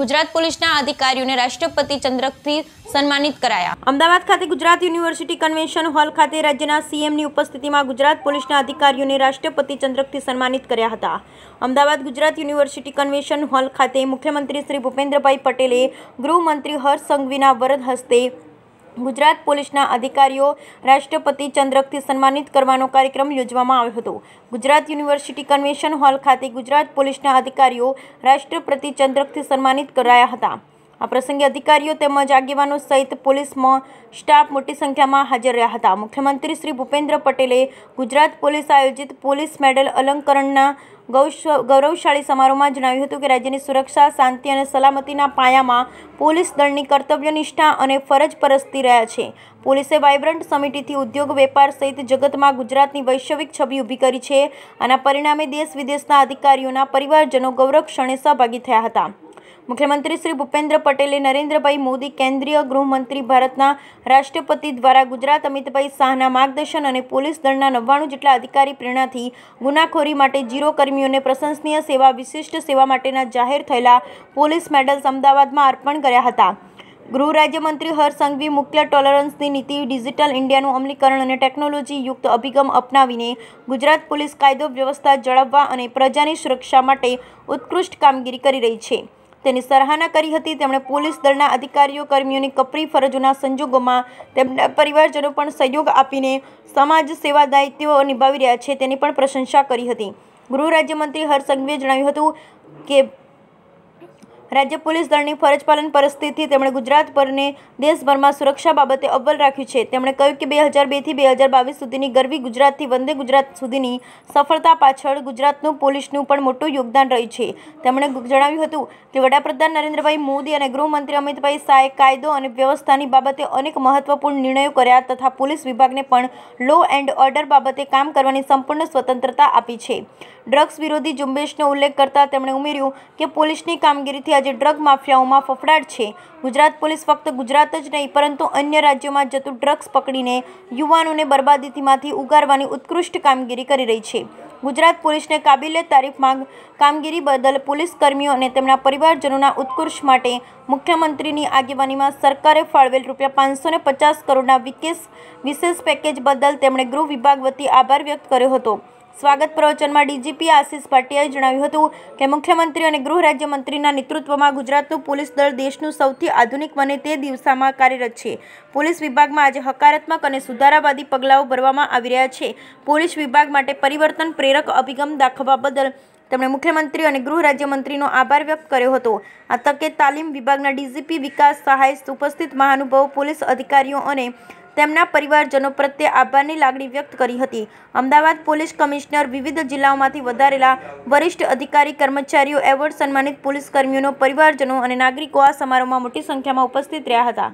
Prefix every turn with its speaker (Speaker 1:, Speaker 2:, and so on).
Speaker 1: ગુજરાત પોલીસના અધિકારીઓને રાષ્ટ્રપતિ ચંદ્રકથી સન્માનિત કરાયા અમદાવાદ ખાતે ગુજરાત યુનિવર્સિટી કન્વેન્શન હોલ ખાતે રાજ્યના સીએમની ઉપસ્થિતિમાં ગુજરાત પોલીસના અધિકારીઓને રાષ્ટ્રપતિ ચંદ્રકથી સન્માનિત કર્યા હતા Ahmedabad Gujarat university convention hall ખાતે મુખ્યમંત્રી શ્રી ભૂપેન્દ્રભાઈ પટેલે ગૃહમંત્રી હર્ષ સંઘવીના વરદ હસ્તે ગુજરાત પોલીસના અધિકારીઓ રાષ્ટ્રપતિ ચંદ્રકથી સન્માનિત કરવાનો કાર્યક્રમ યોજવામાં આવ્યો હતો ગુજરાત યુનિવર્સિટી કન્વેન્શન હોલ ખાતે ગુજરાત પોલીસના અધિકારીઓ રાષ્ટ્રપતિ ચંદ્રકથી સન્માનિત કરાયા હતા આ પ્રસંગે અધિકારીઓ તેમજ આગેવાનો સહિત પોલીસમાં સ્ટાફ મોટી સંખ્યામાં હાજર રહ્યા હતા મુખ્યમંત્રી શ્રી ભૂપેન્દ્ર પટેલે ગુજરાત પોલીસ આયોજિત પોલીસ મેડલ અલંકરણના ગૌરવશાળી સમારોહમાં જણાવ્યું હતું કે રાજ્યની સુરક્ષા શાંતિ અને સલામતીના પાયામાં પોલીસ દળની કર્તવ્યનિષ્ઠા અને ફરજ પરસ્તી રહ્યા છે પોલીસે વાયબ્રન્ટ સમિતિથી ઉદ્યોગ વેપાર સહિત જગતમાં ગુજરાતની વૈશ્વિક છબી ઊભી કરી છે આના પરિણામે દેશ વિદેશના અધિકારીઓના પરિવારજનો ગૌરવક્ષણે સહભાગી થયા હતા મુખ્યમંત્રી શ્રી ભૂપેન્દ્ર પટેલે નરેન્દ્રભાઈ મોદી કેન્દ્રીય ગૃહમંત્રી ભારતના રાષ્ટ્રપતિ દ્વારા ગુજરાત અમિતભાઈ શાહના માર્ગદર્શન અને પોલીસ દળના નવ્વાણું જેટલા અધિકારી પ્રેરણાથી ગુનાખોરી માટે જીરો કર્મીઓને પ્રશંસનીય સેવા વિશિષ્ટ સેવા માટેના જાહેર થયેલા પોલીસ મેડલ્સ અમદાવાદમાં અર્પણ કર્યા હતા ગૃહ રાજ્યમંત્રી હરસંઘવી મુખ્ય ટોલરન્સની નીતિ ડિજિટલ ઇન્ડિયાનું અમલીકરણ અને ટેકનોલોજી યુક્ત અભિગમ અપનાવીને ગુજરાત પોલીસ કાયદો વ્યવસ્થા જળવવા અને પ્રજાની સુરક્ષા માટે ઉત્કૃષ્ટ કામગીરી કરી રહી છે તેની સરાહના કરી હતી તેમણે પોલીસ દળના અધિકારીઓ કર્મીઓની કપરી ફરજોના સંજોગોમાં તેમના પરિવારજનો પણ સહયોગ આપીને સમાજ સેવા દાયિત્વો નિભાવી રહ્યા છે તેની પણ પ્રશંસા કરી હતી ગૃહ રાજ્યમંત્રી હર્ષ સંઘવીએ જણાવ્યું હતું કે રાજ્ય પોલીસ દળની ફરજ પાલન પરિસ્થિતિ તેમણે ગુજરાત પરને દેશભરમાં સુરક્ષા બાબતે અવ્વલ રાખ્યું છે તેમણે કહ્યું કે બે હજાર બેથી બે હજાર બાવીસ સુધીની ગરવી ગુજરાતથી વંદે ગુજરાત સુધીની સફળતા પાછળ ગુજરાતનું પોલીસનું પણ મોટું યોગદાન રહ્યું છે તેમણે જણાવ્યું હતું કે વડાપ્રધાન નરેન્દ્રભાઈ મોદી અને ગૃહમંત્રી અમિતભાઈ શાહે કાયદો અને વ્યવસ્થાની બાબતે અનેક મહત્વપૂર્ણ નિર્ણયો કર્યા તથા પોલીસ વિભાગને પણ લો એન્ડ ઓર્ડર બાબતે કામ કરવાની સંપૂર્ણ સ્વતંત્રતા આપી છે ડ્રગ્સ વિરોધી ઝુંબેશનો ઉલ્લેખ કરતા તેમણે ઉમેર્યું કે પોલીસની કામગીરીથી આજે ડ્રગ માફિયાઓમાં ફફડાટ છે ગુજરાત પોલીસ ફક્ત ગુજરાત જ નહીં પરંતુ અન્ય રાજ્યોમાં જતું ડ્રગ્સ પકડીને યુવાનોને બરબાદીથીમાંથી ઉગારવાની ઉત્કૃષ્ટ કામગીરી કરી રહી છે ગુજરાત પોલીસને કાબિલે તારીફ માંગ કામગીરી બદલ પોલીસ કર્મીઓ અને તેમના પરિવારજનોના ઉત્કર્ષ માટે મુખ્યમંત્રીની આગેવાનીમાં સરકારે ફાળવેલ રૂપિયા પાંચસો પચાસ કરોડના વિકેસ વિશેષ પેકેજ બદલ તેમણે ગૃહ વિભાગ વતી આભાર વ્યક્ત કર્યો હતો સ્વાગત પ્રવચનમાં ડીજીપી આશીષ પાટિયાએ જણાવ્યું હતું કે મુખ્યમંત્રી અને ગૃહ રાજ્યમંત્રીના નેતૃત્વમાં ગુજરાતનું પોલીસ દળ દેશનું સૌથી આધુનિક બને તે દિવસામાં કાર્યરત છે પોલીસ વિભાગમાં આજે હકારાત્મક અને સુધારાવાદી પગલાઓ ભરવામાં આવી રહ્યા છે પોલીસ વિભાગ માટે પરિવર્તન પ્રેરક અભિગમ દાખવવા બદલ તેમણે મુખ્યમંત્રી અને ગૃહ રાજ્યમંત્રીનો આભાર વ્યક્ત કર્યો હતો આ તકે તાલીમ વિભાગના ડીજીપી વિકાસ સહાય ઉપસ્થિત મહાનુભાવો પોલીસ અધિકારીઓ અને તેમના પરિવારજનો પ્રત્યે આભારની લાગણી વ્યક્ત કરી હતી અમદાવાદ પોલીસ કમિશનર વિવિધ જિલ્લાઓમાંથી વધારેલા વરિષ્ઠ અધિકારી કર્મચારીઓ એવોર્ડ સન્માનિત પોલીસ કર્મીઓનો પરિવારજનો અને નાગરિકો આ સમારોહમાં મોટી સંખ્યામાં ઉપસ્થિત રહ્યા હતા